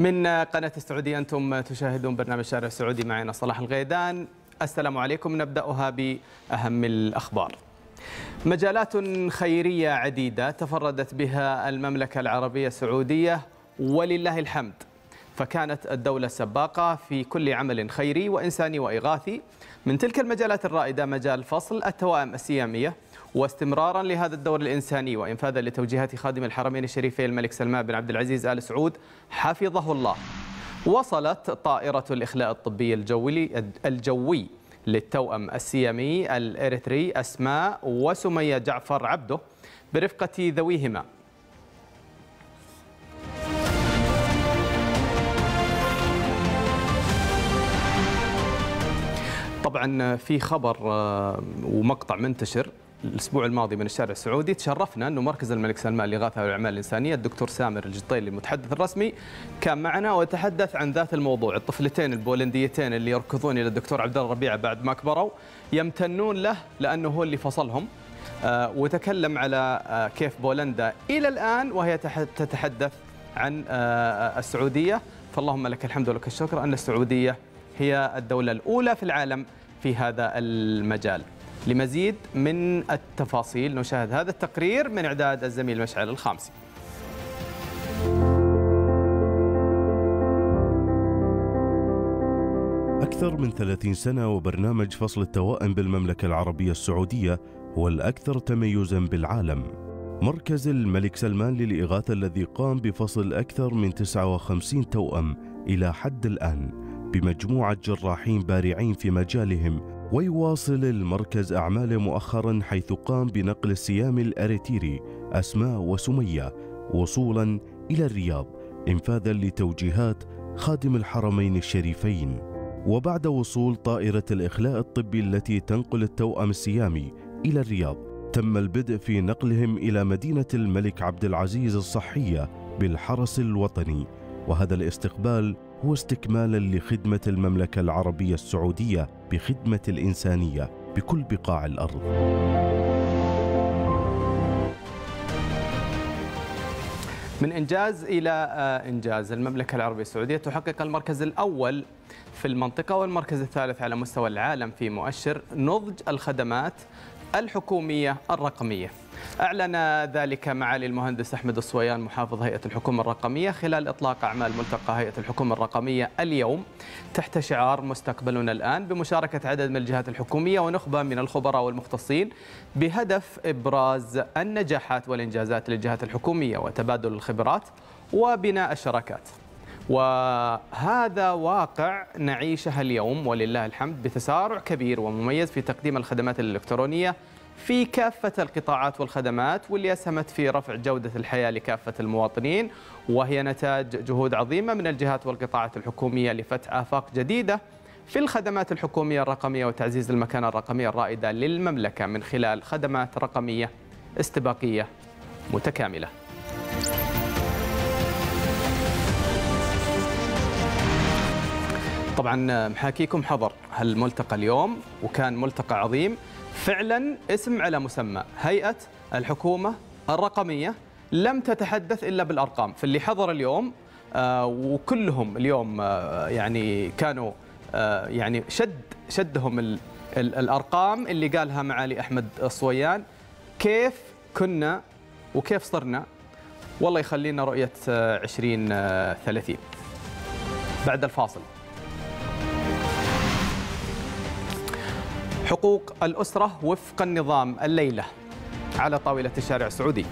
من قناة السعودية أنتم تشاهدون برنامج شارع السعودي معنا صلاح الغيدان السلام عليكم نبدأها بأهم الأخبار مجالات خيرية عديدة تفردت بها المملكة العربية السعودية ولله الحمد فكانت الدولة السباقة في كل عمل خيري وإنساني وإغاثي من تلك المجالات الرائدة مجال فصل التوائم السيامية واستمرارا لهذا الدور الإنساني وإنفاذا لتوجيهات خادم الحرمين الشريفين الملك سلمان بن عبد العزيز آل سعود حفظه الله وصلت طائرة الإخلاء الطبي الجوي الجوي للتوأم السيامي الإريتري أسماء وسمية جعفر عبده برفقة ذويهما طبعا في خبر آه، ومقطع منتشر الاسبوع الماضي من الشارع السعودي تشرفنا انه مركز الملك سلمان للاغاثه والاعمال الانسانيه الدكتور سامر الجطيلي المتحدث الرسمي كان معنا وتحدث عن ذات الموضوع الطفلتين البولنديتين اللي يركضون الى الدكتور عبد الله ربيعه بعد ما كبروا يمتنون له لانه هو اللي فصلهم آه، وتكلم على آه، كيف بولندا الى الان وهي تتحدث عن آه، السعوديه فاللهم لك الحمد ولك الشكر ان السعوديه هي الدوله الاولى في العالم في هذا المجال لمزيد من التفاصيل نشاهد هذا التقرير من إعداد الزميل مشعل الخامسي أكثر من 30 سنة وبرنامج فصل التوائم بالمملكة العربية السعودية هو الأكثر تميزا بالعالم مركز الملك سلمان للإغاثة الذي قام بفصل أكثر من 59 توأم إلى حد الآن بمجموعة جراحين بارعين في مجالهم ويواصل المركز أعماله مؤخرا حيث قام بنقل السيام الأريتيري أسماء وسمية وصولا إلى الرياض إنفاذا لتوجيهات خادم الحرمين الشريفين وبعد وصول طائرة الإخلاء الطبي التي تنقل التوأم السيامي إلى الرياض تم البدء في نقلهم إلى مدينة الملك عبد العزيز الصحية بالحرس الوطني وهذا الاستقبال هو استكمالا لخدمة المملكة العربية السعودية بخدمة الإنسانية بكل بقاع الأرض من إنجاز إلى آه، إنجاز المملكة العربية السعودية تحقق المركز الأول في المنطقة والمركز الثالث على مستوى العالم في مؤشر نضج الخدمات الحكومية الرقمية أعلن ذلك معالي المهندس أحمد الصويان محافظ هيئة الحكومة الرقمية خلال إطلاق أعمال ملتقى هيئة الحكومة الرقمية اليوم تحت شعار مستقبلنا الآن بمشاركة عدد من الجهات الحكومية ونخبة من الخبراء والمختصين بهدف إبراز النجاحات والإنجازات للجهات الحكومية وتبادل الخبرات وبناء الشراكات وهذا واقع نعيشه اليوم ولله الحمد بتسارع كبير ومميز في تقديم الخدمات الإلكترونية في كافة القطاعات والخدمات واللي أسهمت في رفع جودة الحياة لكافة المواطنين وهي نتاج جهود عظيمة من الجهات والقطاعات الحكومية لفتح آفاق جديدة في الخدمات الحكومية الرقمية وتعزيز المكانة الرقمية الرائدة للمملكة من خلال خدمات رقمية استباقية متكاملة طبعا آه، محاكيكم حضر هالملتقى اليوم وكان ملتقى عظيم فعلا اسم على مسمى هيئة الحكومة الرقمية لم تتحدث إلا بالأرقام فاللي حضر اليوم آه، وكلهم اليوم آه، يعني كانوا يعني شد شدهم الأرقام اللي قالها معالي أحمد الصويان كيف كنا وكيف صرنا والله يخلينا رؤية 2030 بعد الفاصل حقوق الأسرة وفق النظام الليلة على طاولة الشارع السعودي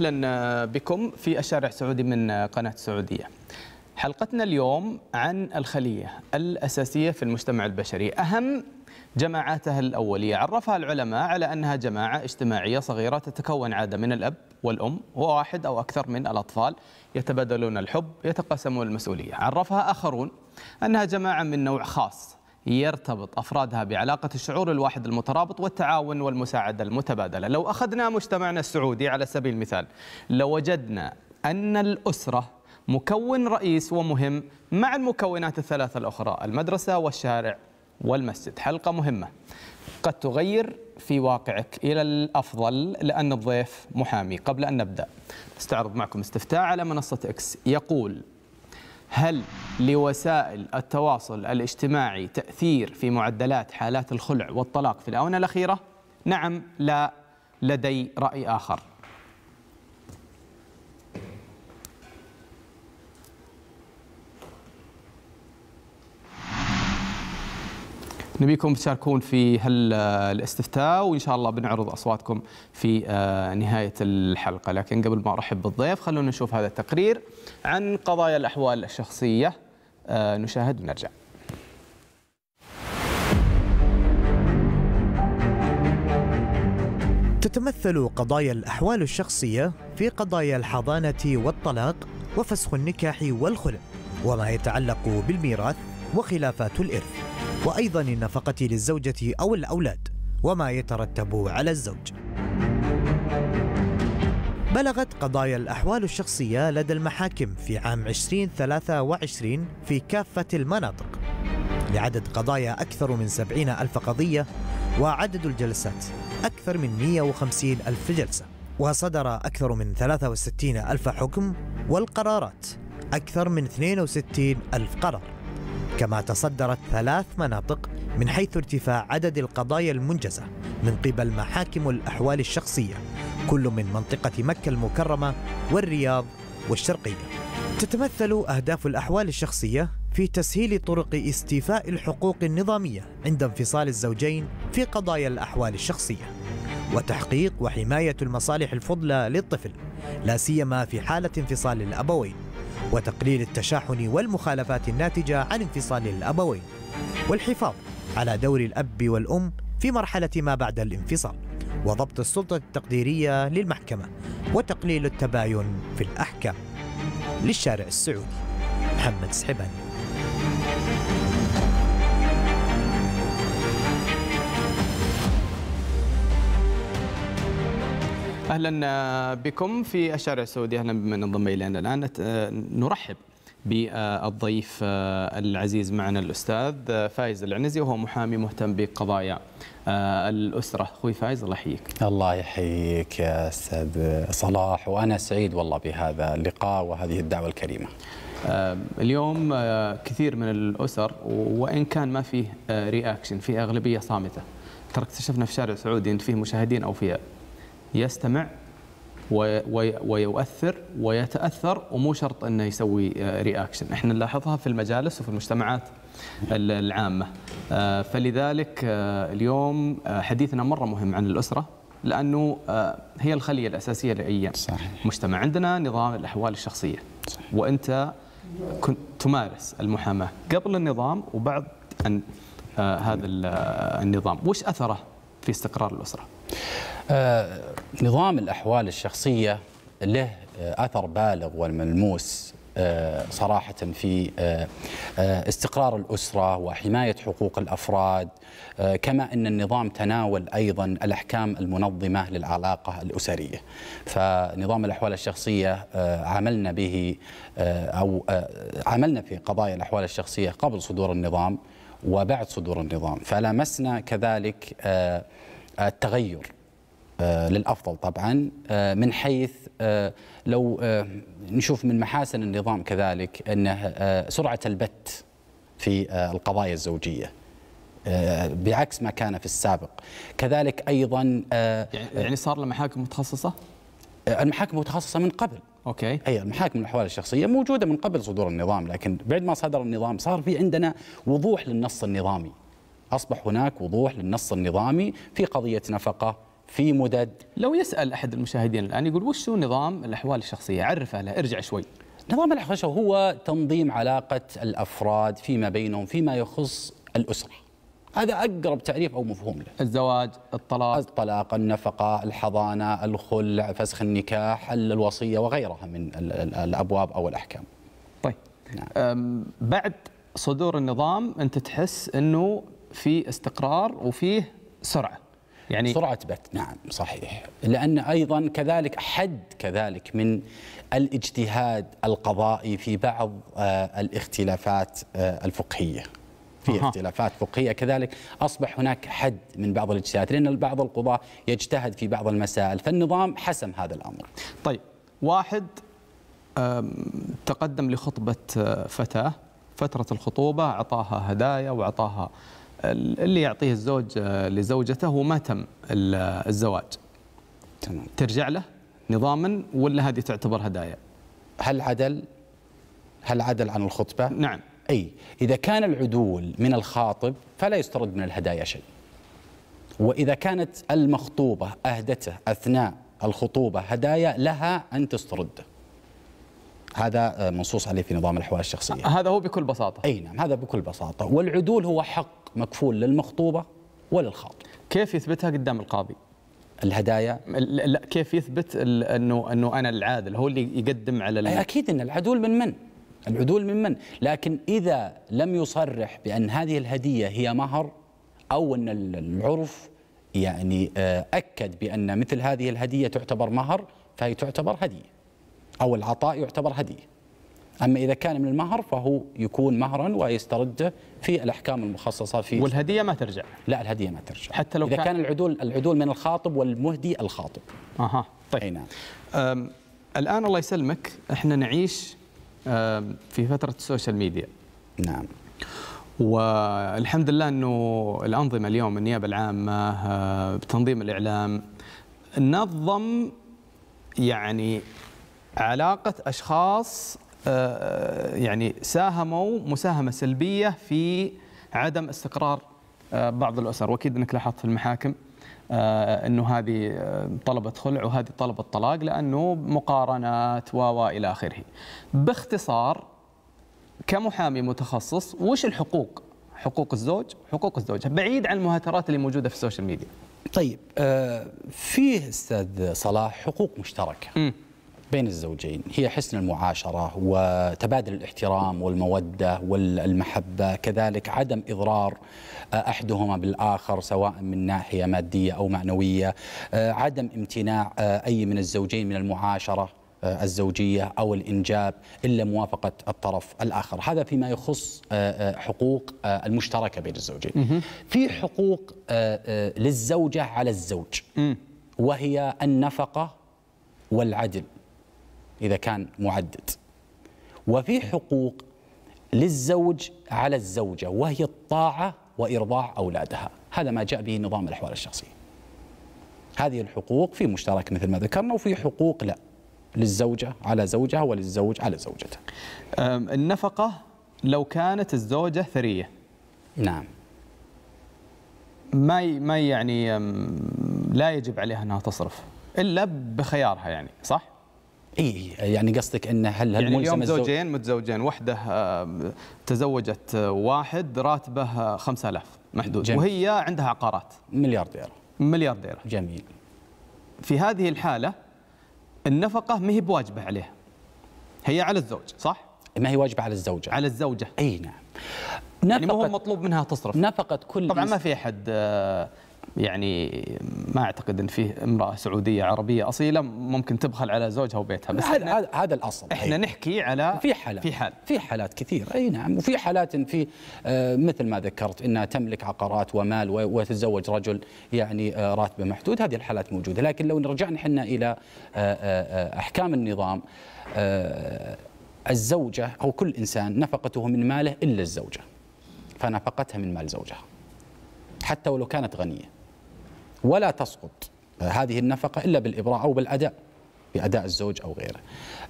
أهلا آه، بكم في الشارع السعودي من آه، قناة السعودية حلقتنا اليوم عن الخلية الأساسية في المجتمع البشري أهم جماعاتها الأولية عرفها العلماء على أنها جماعة اجتماعية صغيرة تتكون عادة من الأب والأم وواحد أو أكثر من الأطفال يتبادلون الحب يتقاسمون المسؤولية عرفها آخرون أنها جماعة من نوع خاص يرتبط أفرادها بعلاقة الشعور الواحد المترابط والتعاون والمساعدة المتبادلة لو أخذنا مجتمعنا السعودي على سبيل المثال لوجدنا لو أن الأسرة مكون رئيس ومهم مع المكونات الثلاثة الأخرى المدرسة والشارع والمسجد حلقة مهمة قد تغير في واقعك إلى الأفضل لأن الضيف محامي قبل أن نبدأ استعرض معكم استفتاء على منصة إكس يقول هل لوسائل التواصل الاجتماعي تأثير في معدلات حالات الخلع والطلاق في الآونة الأخيرة؟ نعم لا لدي رأي آخر نبيكم تشاركون في هالاستفتاء وان شاء الله بنعرض اصواتكم في آه، نهايه الحلقه، لكن قبل ما ارحب بالضيف خلونا نشوف هذا التقرير عن قضايا الاحوال الشخصيه آه، نشاهد ونرجع. تتمثل قضايا الاحوال الشخصيه في قضايا الحضانه والطلاق وفسخ النكاح والخلع وما يتعلق بالميراث وخلافات الإرث وأيضا النفقة للزوجة أو الأولاد وما يترتب على الزوج بلغت قضايا الأحوال الشخصية لدى المحاكم في عام 2023 في كافة المناطق لعدد قضايا أكثر من 70 ألف قضية وعدد الجلسات أكثر من 150 ألف جلسة وصدر أكثر من 63 ألف حكم والقرارات أكثر من 62 ألف قرار كما تصدرت ثلاث مناطق من حيث ارتفاع عدد القضايا المنجزة من قبل محاكم الأحوال الشخصية كل من منطقة مكة المكرمة والرياض والشرقية تتمثل أهداف الأحوال الشخصية في تسهيل طرق استيفاء الحقوق النظامية عند انفصال الزوجين في قضايا الأحوال الشخصية وتحقيق وحماية المصالح الفضلى للطفل لا سيما في حالة انفصال الأبوين وتقليل التشاحن والمخالفات الناتجة عن انفصال الأبوين والحفاظ على دور الأب والأم في مرحلة ما بعد الانفصال وضبط السلطة التقديرية للمحكمة وتقليل التباين في الأحكام للشارع السعودي محمد سحباني اهلا بكم في الشارع السعودي اهلا بمن انضم الينا الان نرحب بالضيف العزيز معنا الاستاذ فايز العنزي وهو محامي مهتم بقضايا الاسره اخوي فايز الله يحييك الله يحييك يا استاذ صلاح وانا سعيد والله بهذا اللقاء وهذه الدعوه الكريمه آه، اليوم آه، كثير من الاسر وان كان ما فيه رياكشن آه، في اغلبيه صامته ترى اكتشفنا في شارع سعودي ان فيه مشاهدين او فيه يستمع ويؤثر ويتاثر ومو شرط انه يسوي رياكشن، آه، احنا نلاحظها في المجالس وفي المجتمعات العامه. آه، فلذلك آه، اليوم حديثنا مره مهم عن الاسره لانه هي الخليه الاساسيه لاي صحيح. مجتمع، عندنا نظام الاحوال الشخصيه. صحيح. وانت كنت تمارس المحاماه قبل النظام وبعد ان هذا النظام، وش اثره في استقرار الاسره؟ آه، نظام الأحوال الشخصية له آه، أثر بالغ والملموس آه، صراحة في استقرار الأسرة وحماية حقوق الأفراد كما أن النظام تناول أيضا الأحكام المنظمة للعلاقة الأسرية فنظام الأحوال الشخصية عملنا به أو عملنا في قضايا الأحوال الشخصية قبل صدور النظام وبعد صدور النظام فلمسنا كذلك التغير آه، للافضل طبعا آه، من حيث آه، لو نشوف من محاسن النظام كذلك انه سرعه البت في القضايا الزوجيه بعكس ما كان في السابق كذلك ايضا يعني-, يعني صار لمحاكم متخصصه المحاكم متخصصه من قبل اوكي اي المحاكم الاحوال الشخصيه موجوده من قبل صدور النظام لكن بعد ما صدر النظام صار في عندنا وضوح للنص النظامي اصبح هناك وضوح للنص النظامي في قضيه نفقه في مدد لو يسال احد المشاهدين الان يقول وش هو نظام الاحوال الشخصيه عرفه له ارجع شوي نظام الاحوال الشخصيه هو تنظيم علاقه الافراد فيما بينهم فيما يخص الاسره هذا اقرب تعريف او مفهوم له الزواج الطلاق الطلاق النفقه الحضانه الخلع فسخ النكاح الوصيه وغيرها من الابواب او الاحكام طيب نعم. بعد صدور النظام انت تحس انه في استقرار وفيه سرعه يعني سرعة بث نعم صحيح لأن أيضا كذلك حد كذلك من الاجتهاد القضائي في بعض آه، الاختلافات آه، الفقهية في اختلافات فقهية كذلك أصبح هناك حد من بعض الاجتهاد لأن بعض القضاة يجتهد في بعض المسائل فالنظام حسم هذا الأمر طيب واحد تقدم لخطبة آه، فتاة فترة الخطوبة أعطاها هدايا وأعطاها اللي يعطيه الزوج آه، لزوجته وما تم الزواج تمام ترجع له نظاما ولا هذه تعتبر هدايا هل عدل هل عدل عن الخطبة نعم أي إذا كان العدول من الخاطب فلا يسترد من الهدايا شيء وإذا كانت المخطوبة أهدته أثناء الخطوبة هدايا لها أن تسترده هذا آه، منصوص عليه في نظام الحوالة الشخصية هذا هو بكل بساطة أي نعم هذا بكل بساطة والعدول هو حق مكفول للمخطوبة وللخاطب كيف يثبتها قدام القاضي؟ الهدايا لا كيف يثبت انه انه انا العادل هو اللي يقدم على اللي اكيد ان العدول من من؟ العدول من من؟ لكن اذا لم يصرح بان هذه الهديه هي مهر او ان العرف يعني آه، اكد بان مثل هذه الهديه تعتبر مهر فهي تعتبر هديه او العطاء يعتبر هديه أما إذا كان من المهر فهو يكون مهرا ويسترده في الأحكام المخصصة في والهدية ما ترجع لا الهدية ما ترجع حتى لو إذا كان, كان العدول العدول من الخاطب والمهدي الخاطب أها طيب نعم. الآن الله يسلمك احنا نعيش في فترة السوشيال ميديا نعم والحمد لله أنه الأنظمة اليوم النيابة العامة أه، بتنظيم الإعلام نظم يعني علاقة أشخاص آه، آه، يعني ساهموا مساهمه سلبيه في عدم استقرار آه، بعض الاسر واكيد انك لاحظت في المحاكم انه هذه طلبة خلع وهذه طلبة طلاق لانه مقارنات و الى اخره. باختصار كمحامي متخصص وش الحقوق؟ حقوق الزوج، حقوق الزوجه، بعيد عن المهاترات اللي موجوده في السوشيال ميديا. طيب فيه استاذ صلاح حقوق مشتركه. م. بين الزوجين هي حسن المعاشرة وتبادل الاحترام والمودة والمحبة كذلك عدم إضرار آه، أحدهما بالآخر سواء من ناحية مادية أو معنوية آه، عدم امتناع آه، أي من الزوجين من المعاشرة الزوجية أو الإنجاب إلا موافقة الطرف الآخر هذا فيما يخص حقوق المشتركة بين الزوجين في حقوق للزوجة على الزوج وهي النفقة والعدل إذا كان معدد وفي حقوق للزوج على الزوجة وهي الطاعة وإرضاع أولادها هذا ما جاء به نظام الأحوال الشخصية هذه الحقوق في مشترك مثل ما ذكرنا وفي حقوق لا للزوجة على زوجها وللزوج على زوجته النفقة لو كانت الزوجة ثرية نعم ما ما يعني لا يجب عليها انها تصرف الا بخيارها يعني صح؟ اي يعني قصدك ان هل هل يعني اليوم زوجين متزوجين وحده آه، تزوجت آه، واحد راتبه 5000 محدود جميل. وهي عندها عقارات مليارديره مليارديره جميل في هذه الحاله النفقه ما هي بواجبه عليها هي على الزوج صح ما هي واجبه على الزوجه على الزوجه اي نعم نفقت يعني ما هو مطلوب منها تصرف نفقت كل طبعا ما في احد آه، يعني ما اعتقد ان فيه امراه سعوديه عربيه اصيله ممكن تبخل على زوجها وبيتها بس هذا هذا الاصل احنا أيه. نحكي على في حالات في حال في حالات كثير اي نعم وفي حالات في آه، مثل ما ذكرت انها تملك عقارات ومال وتتزوج رجل يعني آه، راتبه محدود هذه الحالات موجوده لكن لو رجعنا احنا الى آه، احكام النظام الزوجه او كل انسان نفقته من ماله الا الزوجه فنفقتها من مال زوجها حتى ولو كانت غنيه ولا تسقط هذه النفقة إلا بالإبراء أو بالأداء بأداء الزوج أو غيره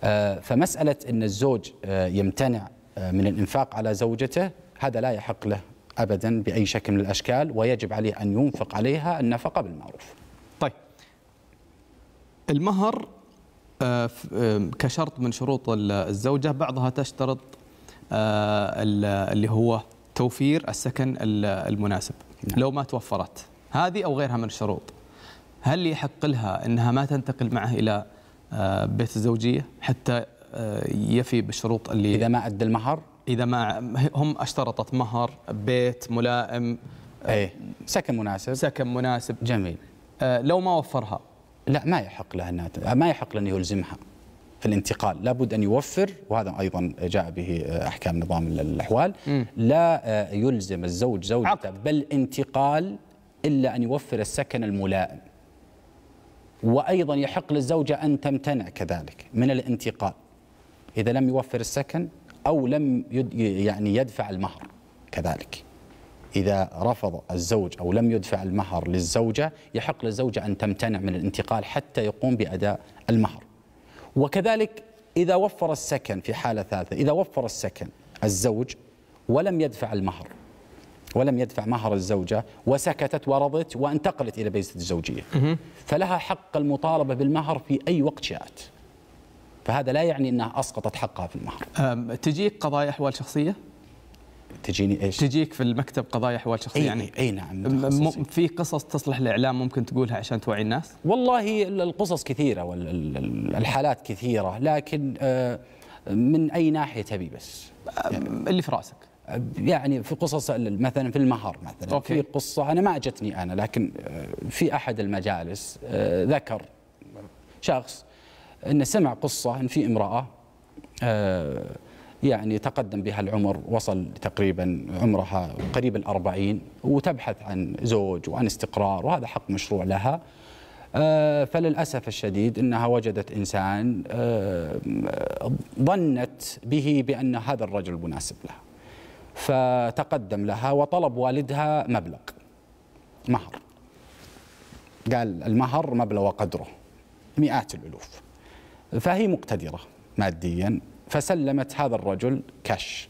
آه، فمسألة أن الزوج آه، يمتنع آه، من الإنفاق على زوجته هذا لا يحق له أبدا بأي شكل من الأشكال ويجب عليه أن ينفق عليها النفقة بالمعروف طيب المهر كشرط من شروط الزوجة بعضها تشترط اللي هو توفير السكن المناسب نعم. لو ما توفرت هذه أو غيرها من الشروط هل يحق لها أنها ما تنتقل معه إلى آه، بيت الزوجية حتى آه، يفي بالشروط اللي إذا ما أدى المهر إذا ما هم اشترطت مهر بيت ملائم آه، أي سكن مناسب سكن مناسب جميل لو ما وفرها لا ما يحق لها أنها ما يحق لأن يلزمها في الانتقال لابد أن يوفر وهذا أيضا جاء به أحكام نظام الأحوال لا يلزم الزوج زوجته بل انتقال إلا أن يوفر السكن الملائم وأيضا يحق للزوجة أن تمتنع كذلك من الانتقال إذا لم يوفر السكن أو لم يعني يدفع المهر كذلك إذا رفض الزوج أو لم يدفع المهر للزوجة يحق للزوجة أن تمتنع من الانتقال حتى يقوم بأداء المهر وكذلك إذا وفر السكن في حالة ثالثة إذا وفر السكن الزوج ولم يدفع المهر ولم يدفع مهر الزوجة وسكتت ورضت وانتقلت إلى بيزة الزوجية فلها حق المطالبة بالمهر في أي وقت شاءت فهذا لا يعني أنها أسقطت حقها في المهر تجيك قضايا أحوال شخصية؟ تجيني ايش؟ تجيك في المكتب قضايا احوال شخصيه يعني اي نعم, نعم، في قصص تصلح الاعلام ممكن تقولها عشان توعي الناس؟ والله القصص كثيره والحالات كثيره لكن آه، من اي ناحيه تبي بس؟ يعني اللي في راسك يعني في قصص مثلا في المهر مثلا أوكي. في قصه انا ما اجتني انا لكن آه، في احد المجالس آه، ذكر شخص انه سمع قصه ان في امراه آه، يعني تقدم بها العمر وصل تقريبا عمرها قريب الأربعين وتبحث عن زوج وعن استقرار وهذا حق مشروع لها فللأسف الشديد أنها وجدت إنسان ظنت به بأن هذا الرجل مناسب لها فتقدم لها وطلب والدها مبلغ مهر قال المهر مبلغ وقدره مئات الألوف فهي مقتدرة ماديا فسلمت هذا الرجل كاش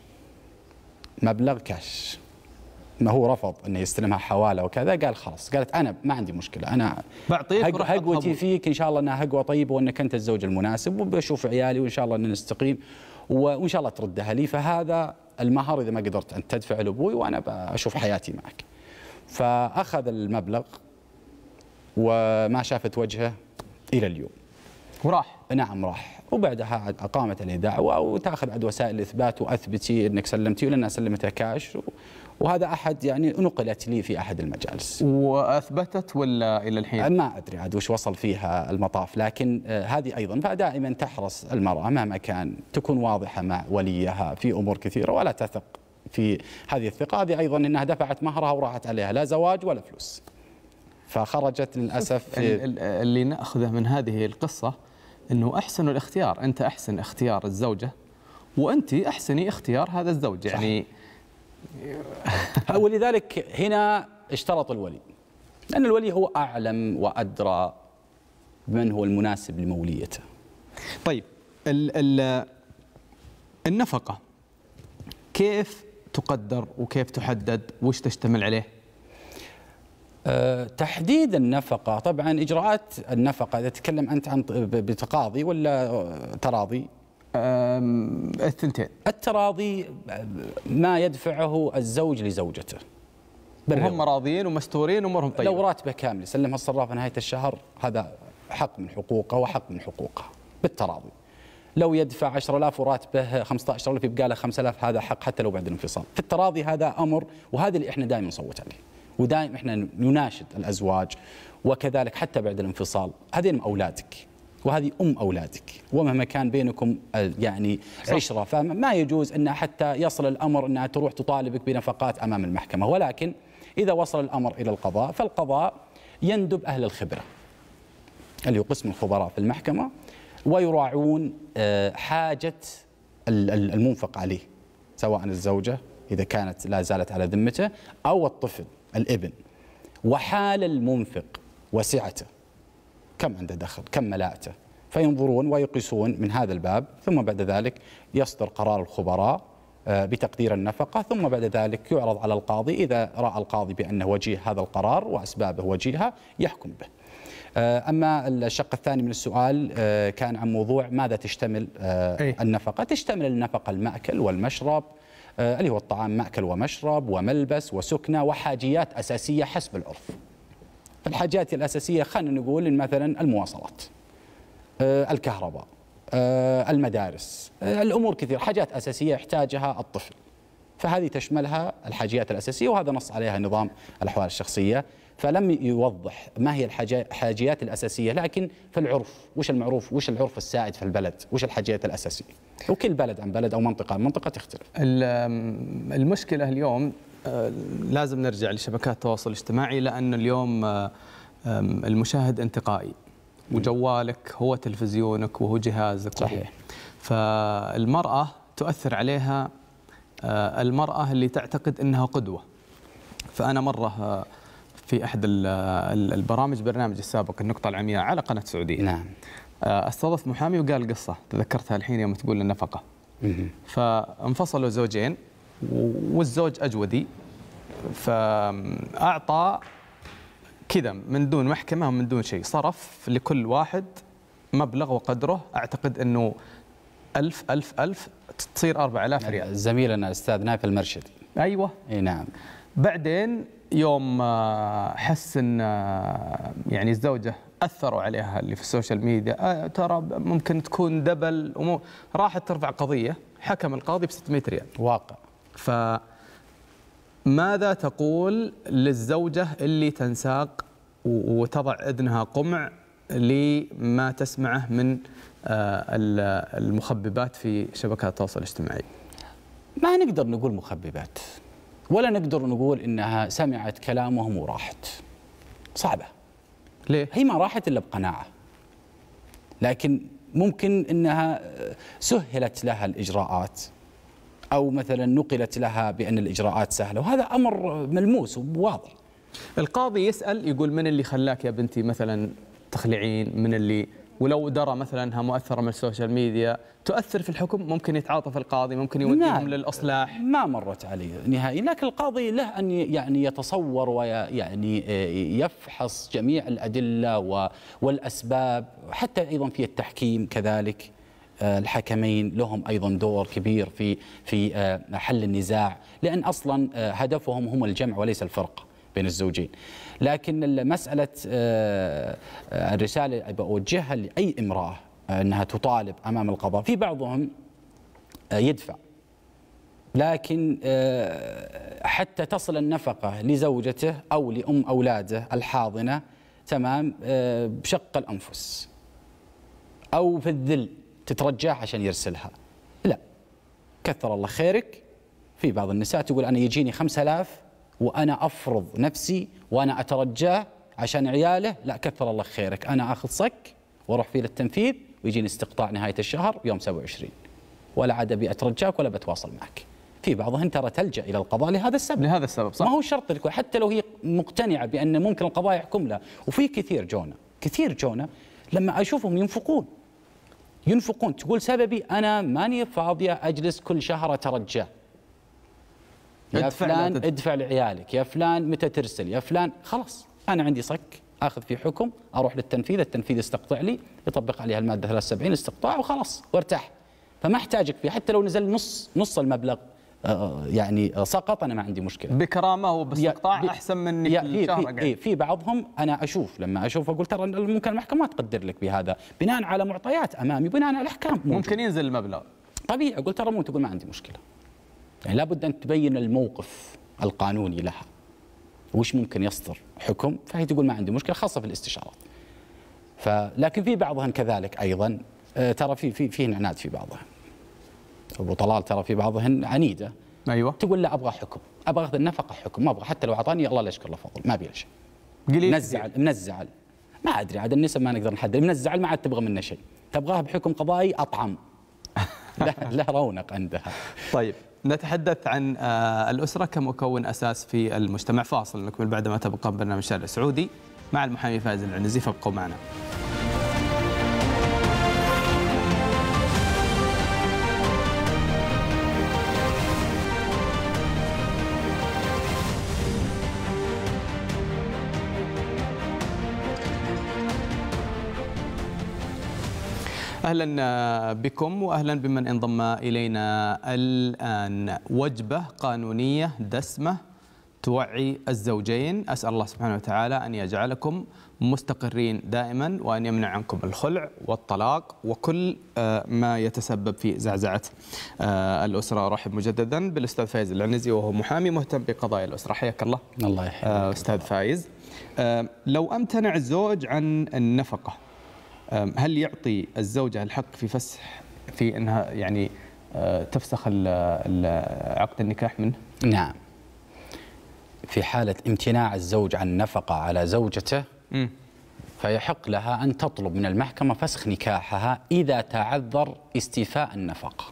مبلغ كاش ما هو رفض انه يستلمها حواله وكذا قال خلاص قالت انا ما عندي مشكله انا بعطيك هقوتي فيك ان شاء الله انها هقوه طيبه وانك انت الزوج المناسب وبشوف عيالي وان شاء الله ان نستقيم وان شاء الله تردها لي فهذا المهر اذا ما قدرت ان تدفع لابوي وانا بشوف حياتي معك. فاخذ المبلغ وما شافت وجهه الى اليوم. وراح نعم راح وبعدها اقامت عليه دعوه وتاخذ عاد وسائل الاثبات واثبتي انك سلمتي لان سلمتها كاش وهذا احد يعني نقلت لي في احد المجالس واثبتت ولا الى الحين ما ادري عاد وش وصل فيها المطاف لكن آه، هذه ايضا فدائما تحرص المراه مهما كان تكون واضحه مع وليها في امور كثيره ولا تثق في هذه الثقه هذه ايضا انها دفعت مهرها وراحت عليها لا زواج ولا فلوس فخرجت للاسف اللي ناخذه من هذه القصه انه احسن الاختيار انت احسن اختيار الزوجه وانت احسني اختيار هذا الزوج صح. يعني صحيح. ولذلك هنا اشترط الولي لأن الولي هو أعلم وأدرى بمن هو المناسب لموليته طيب الـ الـ النفقة كيف تقدر وكيف تحدد وش تشتمل عليه أه، تحديد النفقة طبعا إجراءات النفقة إذا تتكلم أنت عن بتقاضي ولا تراضي الثنتين التراضي ما يدفعه الزوج لزوجته وهم راضيين ومستورين وامورهم طيبه لو راتبه كامل يسلمها الصراف نهايه الشهر هذا حق من حقوقه وحق من حقوقها بالتراضي لو يدفع 10000 وراتبه 15000 يبقى له 5000 هذا حق حتى لو بعد الانفصال في التراضي هذا امر وهذا اللي احنا دائما نصوت عليه ودائما احنا نناشد الازواج وكذلك حتى بعد الانفصال هذين اولادك وهذه ام اولادك ومهما كان بينكم آه، يعني صح. عشره فما يجوز ان حتى يصل الامر انها تروح تطالبك بنفقات امام المحكمه ولكن اذا وصل الامر الى القضاء فالقضاء يندب اهل الخبره اللي هو قسم الخبراء في المحكمه ويراعون آه، حاجه المنفق عليه سواء الزوجه اذا كانت لا زالت على ذمته او الطفل الابن وحال المنفق وسعته كم عنده دخل كم ملاءته فينظرون ويقيسون من هذا الباب ثم بعد ذلك يصدر قرار الخبراء آه، بتقدير النفقة ثم بعد ذلك يعرض على القاضي إذا رأى القاضي بأنه وجيه هذا القرار وأسبابه وجيهة يحكم به آه، أما الشق الثاني من السؤال آه، كان عن موضوع ماذا تشتمل إيه. النفقة تشتمل النفقة المأكل والمشرب اللي هو الطعام مأكل ومشرب وملبس وسكنة وحاجيات أساسية حسب العرف الحاجات الأساسية خلينا نقول إن مثلا المواصلات آه، الكهرباء آه، المدارس آه، الأمور كثير حاجات أساسية يحتاجها الطفل فهذه تشملها الحاجيات الأساسية وهذا نص عليها نظام الأحوال الشخصية فلم يوضح ما هي الحاجيات الأساسية لكن في العرف وش المعروف وش العرف السائد في البلد وش الحاجيات الأساسية وكل بلد عن بلد أو منطقة عن منطقة تختلف المشكلة اليوم آه، لازم نرجع لشبكات التواصل الاجتماعي لأن اليوم آه، المشاهد انتقائي وجوالك هو تلفزيونك وهو جهازك صحيح فالمرأة تؤثر عليها آه، المرأة اللي تعتقد أنها قدوة فأنا مرة في أحد البرامج برنامج السابق النقطة العمياء على قناة سعودية نعم استضف محامي وقال قصة تذكرتها الحين يوم تقول النفقة فانفصلوا زوجين والزوج اجودي فاعطى كذا من دون محكمه ومن دون شيء صرف لكل واحد مبلغ وقدره اعتقد انه ألف ألف ألف تصير 4000 ريال زميلنا أستاذ نايف المرشدي أيوة اي نعم بعدين يوم آه، حس ان آه، يعني الزوجه اثروا عليها اللي في السوشيال ميديا آه، ترى ممكن تكون دبل ومو راحت ترفع قضيه حكم القاضي ب 600 ريال واقع فماذا تقول للزوجة اللي تنساق وتضع اذنها قمع لما تسمعه من آه، المخببات في شبكات التواصل الاجتماعي ما نقدر نقول مخببات ولا نقدر نقول انها سمعت كلامهم وراحت صعبه ليه هي ما راحت الا بقناعه لكن ممكن انها آه، سهلت لها الاجراءات أو مثلا نقلت لها بأن الإجراءات سهلة وهذا أمر ملموس وواضح القاضي يسأل يقول من اللي خلاك يا بنتي مثلا تخلعين من اللي ولو درى مثلا انها مؤثره من السوشيال ميديا تؤثر في الحكم ممكن يتعاطف القاضي ممكن يوديهم نعم. للاصلاح ما مرت علي نهائيا لكن القاضي له ان يعني يتصور ويعني آه، يفحص جميع الادله والاسباب حتى ايضا في التحكيم كذلك آه، الحكمين لهم ايضا دور كبير في في آه، حل النزاع لان اصلا آه، هدفهم هم الجمع وليس الفرق بين الزوجين لكن مساله الرساله اوجهها لاي امراه انها تطالب امام القضاء في بعضهم يدفع لكن حتى تصل النفقه لزوجته او لام اولاده الحاضنه تمام بشق الانفس او في الذل تترجاه عشان يرسلها لا كثر الله خيرك في بعض النساء تقول أنا يجيني خمسة آلاف وأنا أفرض نفسي وأنا أترجاه عشان عياله لا كثر الله خيرك أنا أخذ صك وأروح فيه للتنفيذ ويجيني استقطاع نهاية الشهر يوم 27 ولا عاد أبي أترجاك ولا بتواصل معك في بعضهن ترى تلجا الى القضاء لهذا السبب لهذا السبب صح ما هو شرط لك حتى لو هي مقتنعه بان ممكن القضاء يحكم لها وفي كثير جونا كثير جونا لما اشوفهم ينفقون ينفقون تقول سببي انا ماني فاضيه اجلس كل شهر اترجى يا ادفع فلان لا ادفع لعيالك يا فلان متى ترسل يا فلان خلاص انا عندي صك اخذ فيه حكم اروح للتنفيذ التنفيذ يستقطع لي يطبق عليها الماده 73 استقطاع وخلاص وارتاح فما احتاجك فيه حتى لو نزل نص نص المبلغ آه، يعني سقط انا ما عندي مشكله بكرامه وباستقطاع احسن من إيه، في, في, إيه، في بعضهم انا اشوف لما اشوف اقول ترى ممكن المحكمه ما تقدر لك بهذا بناء على معطيات امامي بناء على احكام موجود. ممكن ينزل المبلغ طبيعي اقول ترى مو تقول ما عندي مشكله يعني لابد ان تبين الموقف القانوني لها وش ممكن يصدر حكم فهي تقول ما عندي مشكله خاصه في الاستشارات فلكن في بعضهم كذلك ايضا آه، ترى في في في عناد في بعضهم ابو طلال ترى في بعضهن عنيده ايوه تقول لا ابغى حكم ابغى اخذ النفقه حكم ما ابغى حتى لو اعطاني الله لا يشكر له فضل ما ابي شيء قليل منزعل منزعل ما ادري عاد النسب ما نقدر نحدد منزعل ما عاد تبغى منه شيء تبغاه بحكم قضائي اطعم له, رونق عندها طيب نتحدث عن آه، الأسرة كمكون أساس في المجتمع فاصل نكمل بعد ما تبقى برنامج الشارع السعودي مع المحامي فايز العنزي فابقوا معنا اهلا بكم واهلا بمن انضم الينا الان وجبه قانونيه دسمه توعي الزوجين اسال الله سبحانه وتعالى ان يجعلكم مستقرين دائما وان يمنع عنكم الخلع والطلاق وكل آه، ما يتسبب في زعزعه آه، الاسره ارحب مجددا بالاستاذ فايز العنزي وهو محامي مهتم بقضايا الاسره حياك الله الله يحييك آه، استاذ فايز لو امتنع الزوج عن النفقه هل يعطي الزوجة الحق في فسح في أنها يعني أه، تفسخ عقد النكاح منه؟ نعم في حالة امتناع الزوج عن نفقه على زوجته م. فيحق لها أن تطلب من المحكمة فسخ نكاحها إذا تعذر استيفاء النفقة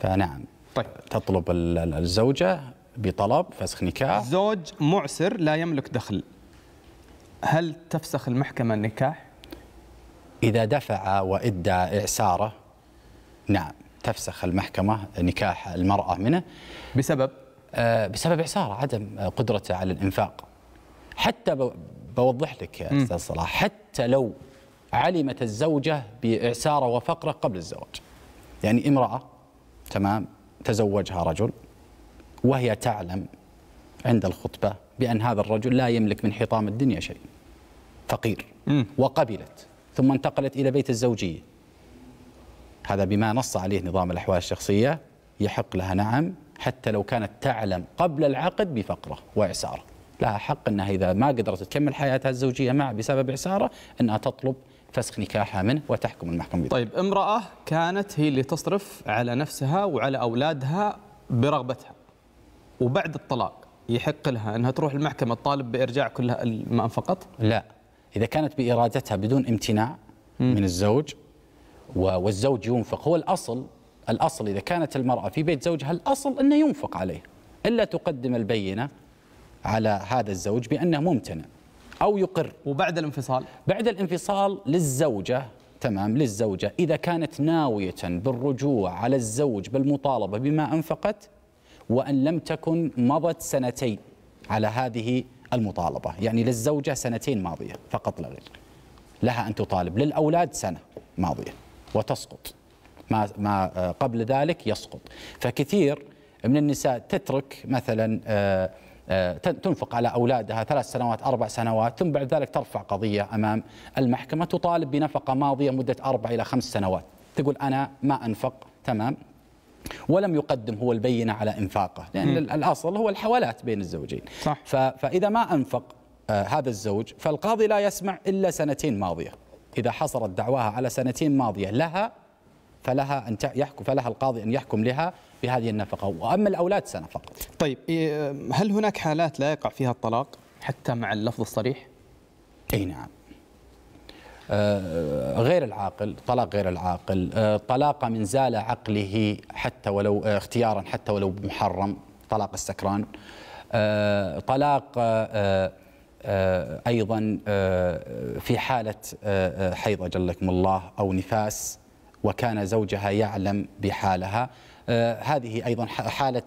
فنعم طيب. تطلب الزوجة بطلب فسخ نكاح زوج معسر لا يملك دخل هل تفسخ المحكمة النكاح؟ إذا دفع وإدى إعساره نعم تفسخ المحكمة نكاح المرأة منه بسبب؟ آه بسبب بسبب اعساره عدم قدرته على الإنفاق حتى بوضح لك يا أستاذ صلاح حتى لو علمت الزوجة بإعساره وفقره قبل الزواج يعني امرأة تمام تزوجها رجل وهي تعلم عند الخطبة بأن هذا الرجل لا يملك من حطام الدنيا شيء فقير وقبلت ثم انتقلت إلى بيت الزوجية هذا بما نص عليه نظام الأحوال الشخصية يحق لها نعم حتى لو كانت تعلم قبل العقد بفقره وإعساره لها حق أنها إذا ما قدرت تكمل حياتها الزوجية معه بسبب إعساره أنها تطلب فسخ نكاحها منه وتحكم المحكمة به طيب امرأة كانت هي اللي تصرف على نفسها وعلى أولادها برغبتها وبعد الطلاق يحق لها انها تروح المحكمه تطالب بارجاع كل ما انفقت؟ لا اذا كانت بارادتها بدون امتناع من الزوج والزوج ينفق هو الاصل الاصل اذا كانت المراه في بيت زوجها الاصل انه ينفق عليه الا تقدم البينه على هذا الزوج بانه ممتنع او يقر وبعد الانفصال بعد الانفصال للزوجه تمام للزوجه اذا كانت ناويه بالرجوع على الزوج بالمطالبه بما انفقت وأن لم تكن مضت سنتين على هذه المطالبة يعني للزوجة سنتين ماضية فقط لا غير لها أن تطالب للأولاد سنة ماضية وتسقط ما, ما آه، قبل ذلك يسقط فكثير من النساء تترك مثلا آه، آه، تنفق على أولادها ثلاث سنوات أربع سنوات ثم بعد ذلك ترفع قضية أمام المحكمة تطالب بنفقة ماضية مدة أربع إلى خمس سنوات تقول أنا ما أنفق تمام ولم يقدم هو البينة على إنفاقه لأن م. الأصل هو الحوالات بين الزوجين صح. فإذا ما أنفق آه، هذا الزوج فالقاضي لا يسمع إلا سنتين ماضية إذا حصرت دعواها على سنتين ماضية لها فلها أن يحكم فلها القاضي أن يحكم لها بهذه النفقة وأما الأولاد سنة فقط طيب إيه، هل هناك حالات لا يقع فيها الطلاق حتى مع اللفظ الصريح؟ أي نعم آه، غير العاقل طلاق غير العاقل آه، طلاق من زال عقله حتى ولو آه، اختيارا حتى ولو محرم طلاق السكران طلاق أيضا في حالة حيض أجلكم الله أو نفاس وكان زوجها يعلم بحالها هذه أيضا حالة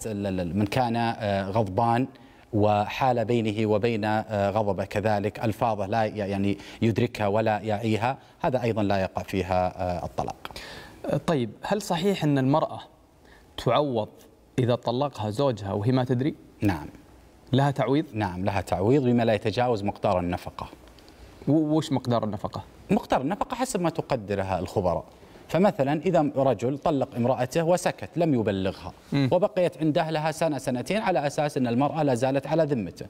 من كان غضبان وحال بينه وبين آه، غضبه كذلك الفاظه لا يعني يدركها ولا يعيها هذا ايضا لا يقع فيها آه، الطلاق. طيب هل صحيح ان المراه تعوض اذا طلقها زوجها وهي ما تدري؟ نعم. لها تعويض؟ نعم لها تعويض بما لا يتجاوز مقدار النفقه. وش مقدار النفقه؟ مقدار النفقه حسب ما تقدرها الخبراء. فمثلا إذا رجل طلق امرأته وسكت لم يبلغها وبقيت عند أهلها سنة سنتين على أساس أن المرأة لا زالت على ذمته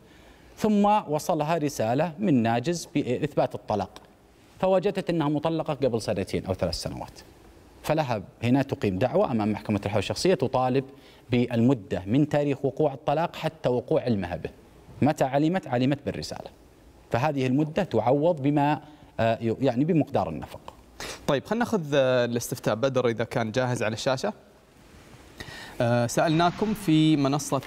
ثم وصلها رسالة من ناجز بإثبات الطلاق فوجدت أنها مطلقة قبل سنتين أو ثلاث سنوات فلها هنا تقيم دعوة أمام محكمة الحقوق الشخصية تطالب بالمدة من تاريخ وقوع الطلاق حتى وقوع علمها به متى علمت علمت بالرسالة فهذه المدة تعوض بما آه، يعني بمقدار النفقه طيب خلينا ناخذ آه، الاستفتاء بدر اذا كان جاهز على الشاشه آه، سالناكم في منصه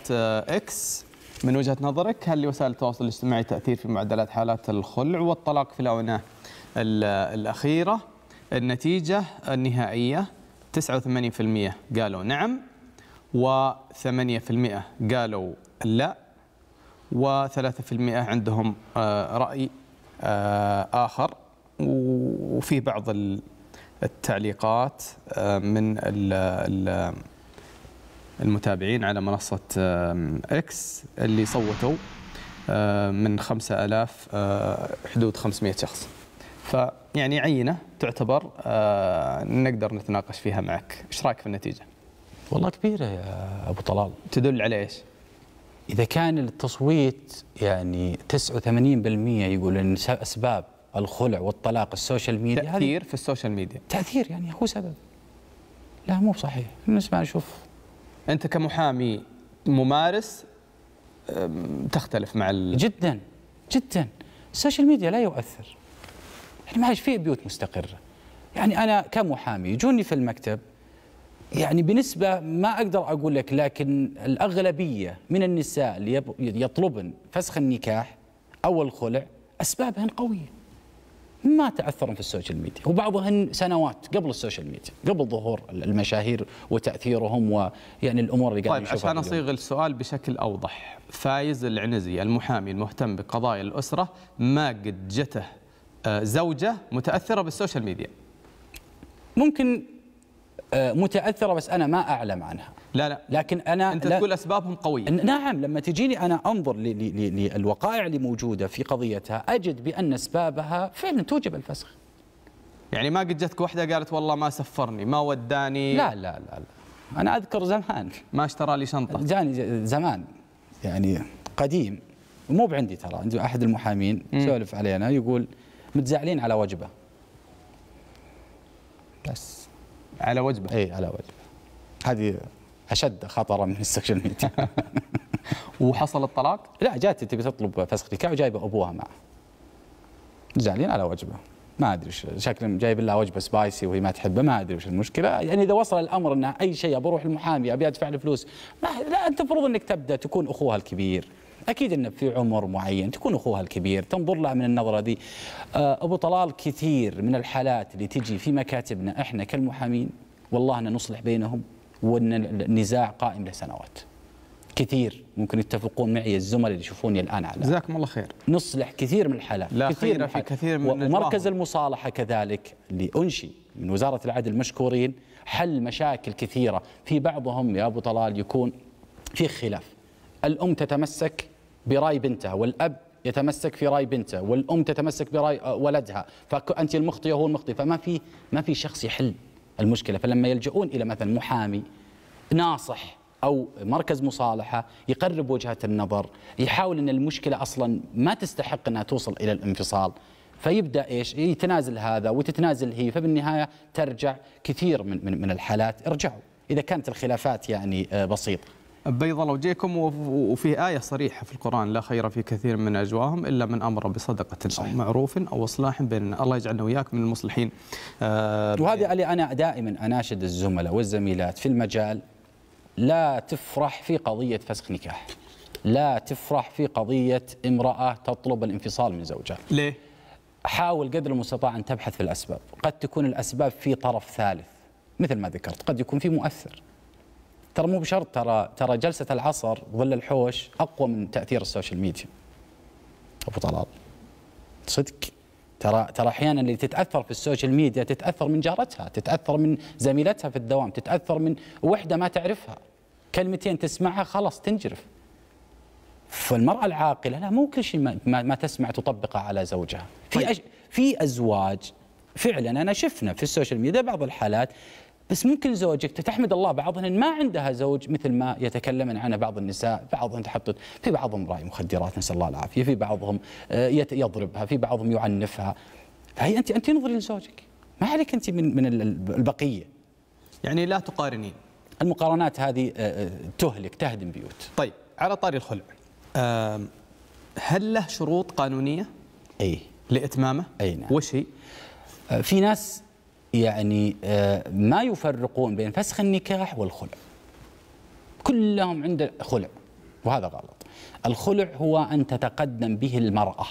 اكس آه، من وجهه نظرك هل لوسائل التواصل الاجتماعي تاثير في معدلات حالات الخلع والطلاق في الاونه الاخيره النتيجه النهائيه 89% قالوا نعم و8% قالوا لا و3% عندهم رأي آخر وفي بعض التعليقات آه، من المتابعين على منصة اكس اللي صوتوا آه، من 5000 آه، حدود 500 شخص فيعني عينة تعتبر نقدر نتناقش فيها معك ايش رايك في النتيجة والله كبيرة يا أبو طلال تدل على إيش إذا كان التصويت يعني 89% يقول أن أسباب الخلع والطلاق السوشيال ميديا تأثير في السوشيال ميديا تأثير يعني هو سبب لا مو صحيح نسمع نشوف أنت كمحامي ممارس تختلف مع ال... جدا جدا السوشيال ميديا لا يؤثر يعني معلش في بيوت مستقرة يعني أنا كمحامي يجوني في المكتب يعني بنسبة ما أقدر أقول لك لكن الأغلبية من النساء اللي يطلبن فسخ النكاح أو الخلع أسبابهن قوية ما تاثرن في السوشيال ميديا وبعضهن سنوات قبل السوشيال ميديا قبل ظهور المشاهير وتاثيرهم ويعني الامور اللي قاعد طيب عشان اصيغ السؤال بشكل اوضح فايز العنزي المحامي المهتم بقضايا الاسره ما قد جته آه، زوجه متاثره بالسوشيال ميديا ممكن آه، متاثره بس انا ما اعلم عنها لا لا لكن انا انت تقول اسبابهم قويه نعم لما تجيني انا انظر للوقائع اللي موجوده في قضيتها اجد بان اسبابها فعلا توجب الفسخ يعني ما قد جتك واحده قالت والله ما سفرني ما وداني لا لا لا, لا. انا اذكر زمان ما اشترى لي شنطه جاني زمان يعني قديم مو بعندي ترى عند احد المحامين سولف علينا يقول متزعلين على وجبه بس على وجبه اي على وجبه هذه اشد خطرا من السوشيال ميديا وحصل الطلاق؟ لا جات تبي تطلب فسخ نكاح وجايبه ابوها معه زعلين على وجبه ما ادري شكل جايب لها وجبه سبايسي وهي ما تحبه ما ادري وش المشكله يعني اذا وصل الامر انه اي شيء بروح المحامي ابي ادفع له فلوس ما لا انت المفروض انك تبدا تكون اخوها الكبير اكيد انه في عمر معين تكون اخوها الكبير تنظر لها من النظره دي آه، ابو طلال كثير من الحالات اللي تجي في مكاتبنا احنا كالمحامين والله ان نصلح بينهم وان النزاع قائم لسنوات كثير ممكن يتفقون معي الزملاء اللي يشوفوني الان على جزاكم الله خير نصلح كثير من الحالات لا كثير خير في كثير من ومركز المصالحه كذلك اللي انشي من وزاره العدل مشكورين حل مشاكل كثيره في بعضهم يا ابو طلال يكون في خلاف الام تتمسك براي بنتها والاب يتمسك في راي بنته والام تتمسك براي ولدها فانت المخطئ وهو المخطئ فما في ما في شخص يحل المشكله فلما يلجؤون الى مثلا محامي ناصح او مركز مصالحه يقرب وجهه النظر يحاول ان المشكله اصلا ما تستحق انها توصل الى الانفصال فيبدا ايش؟ يتنازل هذا وتتنازل هي فبالنهايه ترجع كثير من من, من الحالات ارجعوا اذا كانت الخلافات يعني آه، بسيطه بيض الله وجهكم وفي آية صريحة في القرآن لا خير في كثير من أجواهم إلا من أمر بصدقة صحيح. أو معروف أو إصلاح بين الله يجعلنا وياك من المصلحين آه وهذه علي أنا دائما أناشد الزملاء والزميلات في المجال لا تفرح في قضية فسخ نكاح لا تفرح في قضية امرأة تطلب الانفصال من زوجها ليه؟ حاول قدر المستطاع أن تبحث في الأسباب قد تكون الأسباب في طرف ثالث مثل ما ذكرت قد يكون في مؤثر ترى مو بشرط ترى ترى جلسه العصر ظل الحوش اقوى من تاثير السوشيال ميديا ابو طلال صدق ترى ترى احيانا اللي تتاثر في السوشيال ميديا تتاثر من جارتها تتاثر من زميلتها في الدوام تتاثر من وحده ما تعرفها كلمتين تسمعها خلاص تنجرف فالمرأة العاقلة لا مو كل شيء ما, ما تسمع تطبقه على زوجها في طيب. أج... في أزواج فعلا أنا شفنا في السوشيال ميديا بعض الحالات بس ممكن زوجك تحمد الله بعضهن ما عندها زوج مثل ما يتكلمن عنه بعض النساء بعضهن تحطت في بعضهم راي مخدرات نسال الله العافيه في بعضهم آه، يضربها في بعضهم يعنفها فهي انت انت انظري لزوجك ما عليك انت من من البقيه يعني لا تقارنين المقارنات هذه آه، آه، تهلك تهدم بيوت طيب على طاري الخلع هل له شروط قانونيه اي لاتمامه اي نعم وش هي في ناس يعني آه، ما يفرقون بين فسخ النكاح والخلع كلهم عند خلع وهذا غلط الخلع هو أن تتقدم به المرأة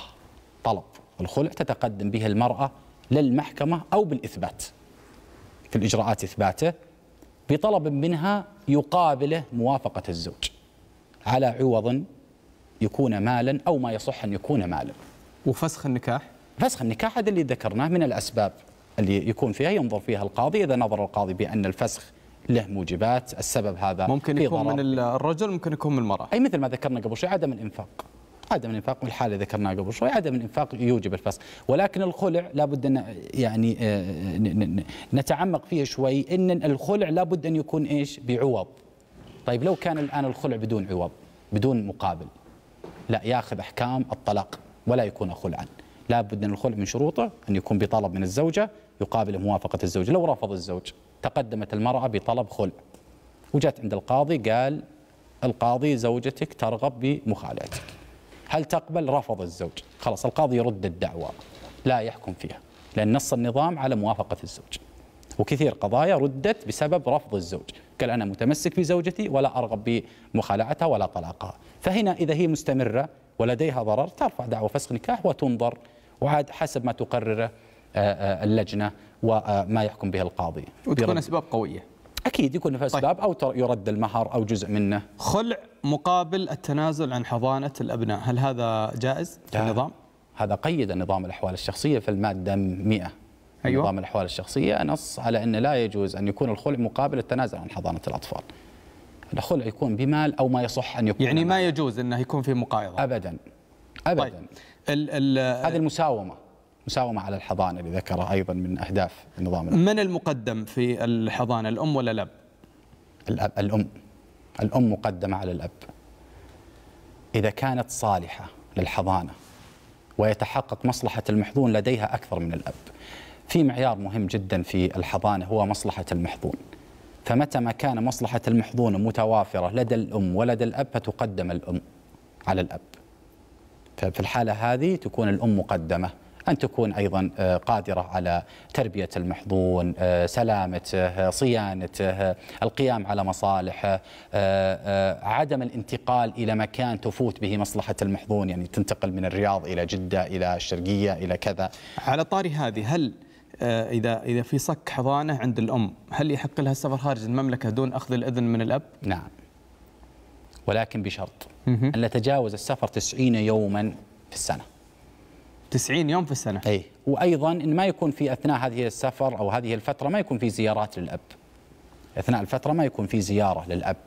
طلب الخلع تتقدم به المرأة للمحكمة أو بالإثبات في الإجراءات إثباته بطلب منها يقابله موافقة الزوج على عوض يكون مالا أو ما يصح أن يكون مالا وفسخ النكاح؟ فسخ النكاح هذا اللي ذكرناه من الأسباب اللي يكون فيها ينظر فيها القاضي إذا نظر القاضي بأن الفسخ له موجبات السبب هذا ممكن يكون من الرجل ممكن يكون من المرأة أي مثل ما ذكرنا قبل شوي عدم الإنفاق عدم الانفاق والحالة ذكرناها قبل شوي عدم الانفاق يوجب الفسخ ولكن الخلع لابد أن يعني آه، نتعمق فيه شوي أن الخلع لابد أن يكون إيش بعوض طيب لو كان الآن الخلع بدون عوض بدون مقابل لا ياخذ أحكام الطلاق ولا يكون خلعا لابد أن الخلع من شروطه أن يكون بطلب من الزوجة يقابل موافقة الزوج لو رفض الزوج تقدمت المرأة بطلب خلع وجت عند القاضي قال القاضي زوجتك ترغب بمخالعتك هل تقبل رفض الزوج خلاص القاضي يرد الدعوة لا يحكم فيها لأن نص النظام على موافقة الزوج وكثير قضايا ردت بسبب رفض الزوج قال أنا متمسك بزوجتي ولا أرغب بمخالعتها ولا طلاقها فهنا إذا هي مستمرة ولديها ضرر ترفع دعوة فسخ نكاح وتنظر وعاد حسب ما تقرره آه، آه، اللجنه وما يحكم به القاضي وتكون اسباب قويه اكيد يكون في طيب. اسباب او يرد المهر او جزء منه خلع مقابل التنازل عن حضانه الابناء هل هذا جائز في النظام هذا قيد نظام الاحوال الشخصيه في الماده 100 أيوة. نظام الاحوال الشخصيه نص على ان لا يجوز ان يكون الخلع مقابل التنازل عن حضانه الاطفال الخلع يكون بمال او ما يصح ان يكون يعني ما يجوز انه يكون في مقايضه ابدا ابدا طيب. هذه المساومه مساومة على الحضانة اللي ذكرها أيضا من أهداف النظام من المقدم في الحضانة الأم ولا الأب؟ الأب الأم الأم مقدمة على الأب إذا كانت صالحة للحضانة ويتحقق مصلحة المحظون لديها أكثر من الأب في معيار مهم جدا في الحضانة هو مصلحة المحظون فمتى ما كان مصلحة المحظون متوافرة لدى الأم ولدى الأب فتقدم الأم على الأب ففي الحالة هذه تكون الأم مقدمة أن تكون أيضا آه، قادرة على تربية المحظون آه، سلامته آه، صيانته القيام على مصالحه عدم الانتقال إلى مكان تفوت به مصلحة المحظون يعني تنتقل من الرياض إلى جدة إلى الشرقية إلى كذا على طاري هذه هل اذا اذا في صك حضانه عند الام هل يحق لها السفر خارج المملكه دون اخذ الاذن من الاب نعم ولكن بشرط ان نتجاوز السفر 90 يوما في السنه 90 يوم في السنة أي وأيضا أن ما يكون في أثناء هذه السفر أو هذه الفترة ما يكون في زيارات للأب أثناء الفترة ما يكون في زيارة للأب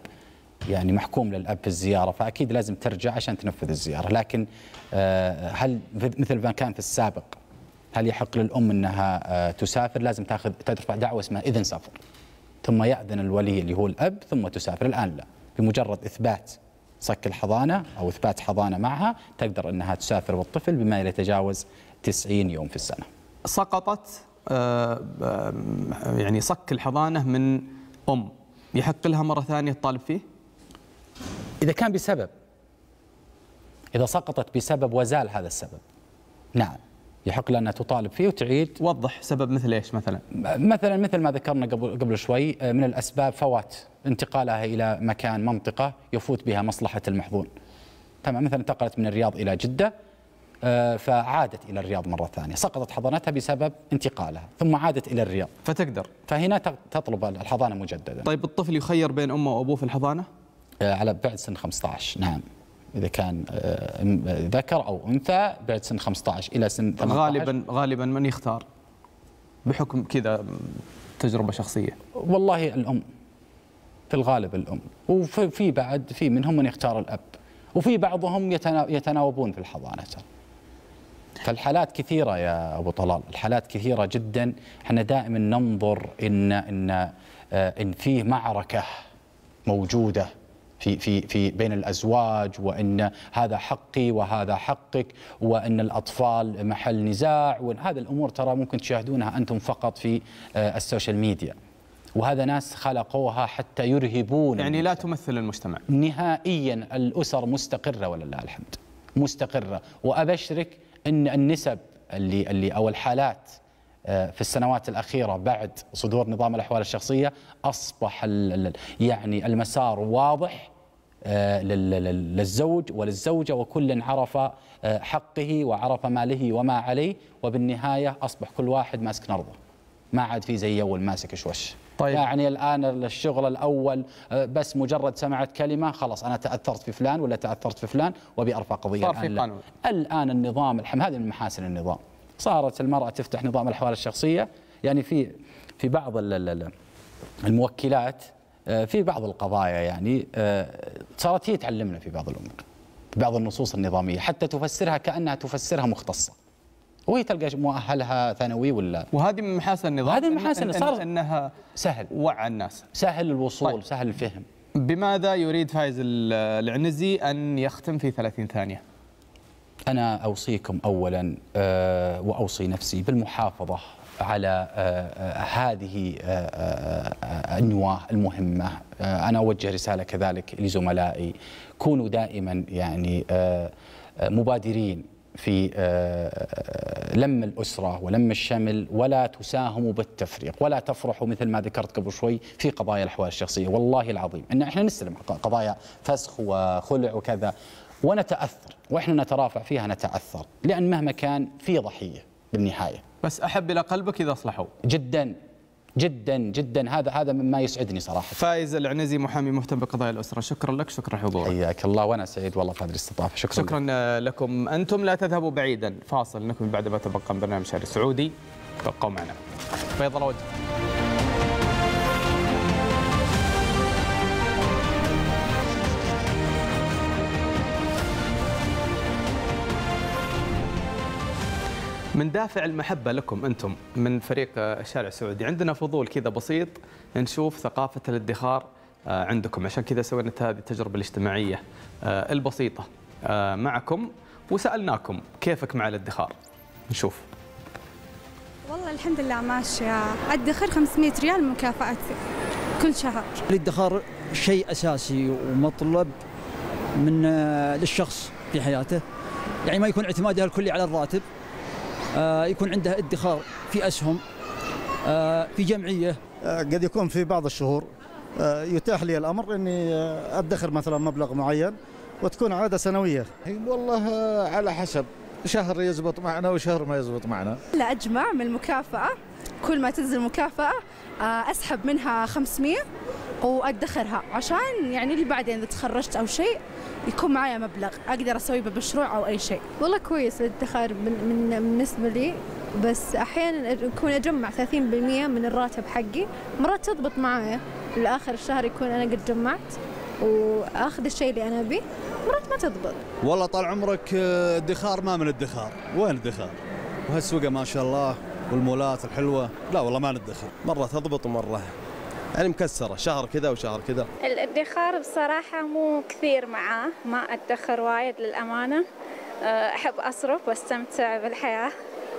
يعني محكوم للأب الزيارة فأكيد لازم ترجع عشان تنفذ الزيارة لكن آه، هل مثل ما كان في السابق هل يحق للأم أنها آه، تسافر لازم تأخذ ترفع دعوة اسمها إذن سفر ثم يأذن الولي اللي هو الأب ثم تسافر الآن لا بمجرد إثبات صك الحضانه او اثبات حضانه معها تقدر انها تسافر والطفل بما لا يتجاوز 90 يوم في السنه. سقطت آه، آه، يعني صك الحضانه من ام يحق لها مره ثانيه تطالب فيه؟ اذا كان بسبب اذا سقطت بسبب وزال هذا السبب نعم يحق لنا تطالب فيه وتعيد وضح سبب مثل ايش مثلا مثلا مثل ما ذكرنا قبل قبل شوي آه، من الاسباب فوات انتقالها الى مكان منطقه يفوت بها مصلحه المحظون تمام مثلا انتقلت من الرياض الى جده آه، فعادت الى الرياض مره ثانيه سقطت حضانتها بسبب انتقالها ثم عادت الى الرياض فتقدر فهنا تطلب الحضانه مجددا طيب الطفل يخير بين امه وابوه في الحضانه آه، على بعد سن 15 نعم اذا كان آه، ذكر او انثى بعد سن 15 الى سن 18 غالبا غالبا من يختار بحكم كذا تجربه شخصيه والله الام في الغالب الام وفي بعد في منهم من يختار الاب وفي بعضهم يتناوبون في الحضانه فالحالات كثيره يا ابو طلال الحالات كثيره جدا احنا دائما ننظر ان ان آه، ان فيه معركه موجوده في في في بين الازواج وان هذا حقي وهذا حقك وان الاطفال محل نزاع وهذه الامور ترى ممكن تشاهدونها انتم فقط في آه، السوشيال ميديا وهذا ناس خلقوها حتى يرهبون يعني لا تمثل المجتمع نهائيا الاسر مستقره ولله الحمد مستقره وابشرك ان النسب اللي اللي او الحالات آه، في السنوات الأخيرة بعد صدور نظام الأحوال الشخصية أصبح يعني المسار واضح آه، للزوج وللزوجة وكل عرف آه، حقه وعرف ما له وما عليه وبالنهاية أصبح كل واحد ماسك نرضه ما عاد في زي أول ماسك شوش طيب. يعني الآن الشغل الأول بس مجرد سمعت كلمة خلاص أنا تأثرت في فلان ولا تأثرت في فلان وبأرفع قضية صار في قانون الآن النظام الحم هذه من محاسن النظام صارت المرأة تفتح نظام الأحوال الشخصية يعني في في بعض الموكلات آه، في بعض القضايا يعني آه، صارت هي تعلمنا في بعض الأمور في بعض النصوص النظامية حتى تفسرها كأنها تفسرها مختصة وهي تلقى مؤهلها ثانوي ولا وهذه من محاسن النظام هذه من محاسن إن صار انها سهل وعى الناس سهل الوصول طيب. سهل الفهم بماذا يريد فايز العنزي ان يختم في 30 ثانيه أنا أوصيكم أولا آه، وأوصي نفسي بالمحافظة على آه، آه، هذه النواة المهمة أنا أوجه رسالة كذلك لزملائي كونوا دائما يعني مبادرين في لم الأسرة ولم الشمل ولا تساهموا بالتفريق ولا تفرحوا مثل ما ذكرت قبل شوي في قضايا الأحوال الشخصية والله العظيم إن إحنا نستلم قضايا فسخ وخلع وكذا ونتأثر واحنا نترافع فيها نتعثر لان مهما كان في ضحيه بالنهايه بس احب الى قلبك اذا اصلحوا جدا جدا جدا هذا هذا مما يسعدني صراحه فايز العنزي محامي مهتم بقضايا الاسره شكرا لك شكرا حضورك حياك الله وانا سعيد والله بهذه الاستضافه شكرا شكرا لك. لكم انتم لا تذهبوا بعيدا فاصل نكمل بعد ما تبقى من برنامج شهر السعودي تبقوا معنا بيض وجهك من دافع المحبة لكم أنتم من فريق الشارع السعودي عندنا فضول كذا بسيط نشوف ثقافة الادخار آه، عندكم عشان كذا سوينا هذه التجربة الاجتماعية آه، البسيطة آه، معكم وسألناكم كيفك مع الادخار نشوف والله الحمد لله ماشية أدخر 500 ريال مكافأة كل شهر الادخار شيء أساسي ومطلب من للشخص في حياته يعني ما يكون اعتماده الكلي على الراتب آه، يكون عندها ادخار في اسهم آه، في جمعيه آه، قد يكون في بعض الشهور يتاح لي الامر اني ادخر مثلا مبلغ معين وتكون عاده سنويه والله على حسب شهر يزبط معنا وشهر ما يزبط معنا لا اجمع من المكافاه كل ما تنزل مكافاه اسحب منها 500 وادخرها عشان يعني اللي بعدين اذا تخرجت او شيء يكون معايا مبلغ اقدر اسوي بمشروع او اي شيء والله كويس الادخار من من بالنسبه لي بس احيانا اكون اجمع 30% من الراتب حقي مرات تضبط معايا لاخر الشهر يكون انا قد جمعت واخذ الشيء اللي انا ابيه مرات ما تضبط والله طال عمرك آه، ادخار ما من ادخار وين ادخار وهالسوقه ما شاء الله والمولات الحلوه لا والله ما ندخر مره تضبط ومره يعني مكسره شهر كذا وشهر كذا الادخار بصراحه مو كثير معاه ما ادخر وايد للامانه احب اصرف واستمتع بالحياه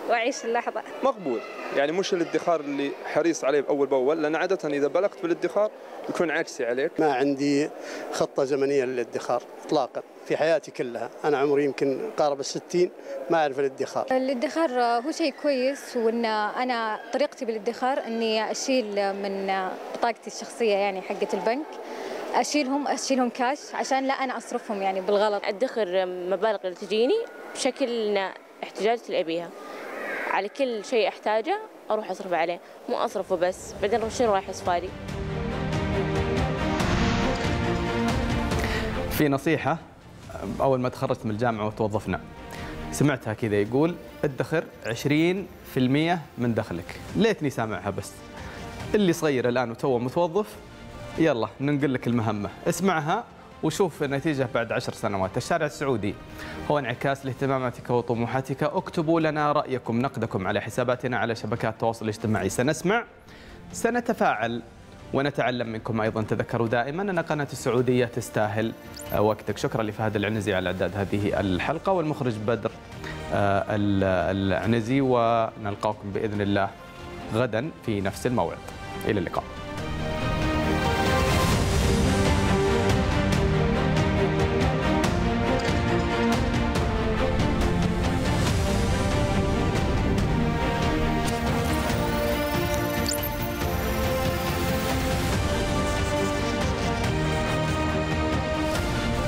واعيش اللحظه مقبول يعني مش الادخار اللي حريص عليه باول باول لان عاده اذا بلغت بالادخار يكون عكسي عليك ما عندي خطه زمنيه للادخار اطلاقا في حياتي كلها انا عمري يمكن قارب الستين ما اعرف الادخار الادخار هو شيء كويس وان انا طريقتي بالادخار اني اشيل من بطاقتي الشخصيه يعني حقه البنك اشيلهم اشيلهم كاش عشان لا انا اصرفهم يعني بالغلط ادخر مبالغ اللي تجيني بشكل احتياجات اللي ابيها على كل شيء احتاجه اروح اصرف عليه مو اصرفه بس بعدين شنو رايح يصفالي في نصيحه اول ما تخرجت من الجامعه وتوظفنا سمعتها كذا يقول ادخر 20% من دخلك ليتني سامعها بس اللي صغير الان وتوه متوظف يلا ننقل لك المهمه اسمعها وشوف النتيجة بعد عشر سنوات الشارع السعودي هو انعكاس لاهتماماتك وطموحاتك اكتبوا لنا رأيكم نقدكم على حساباتنا على شبكات التواصل الاجتماعي سنسمع سنتفاعل ونتعلم منكم أيضا تذكروا دائما أن قناة السعودية تستاهل وقتك شكرا لفهد العنزي على إعداد هذه الحلقة والمخرج بدر آه، العنزي ونلقاكم بإذن الله غدا في نفس الموعد إلى اللقاء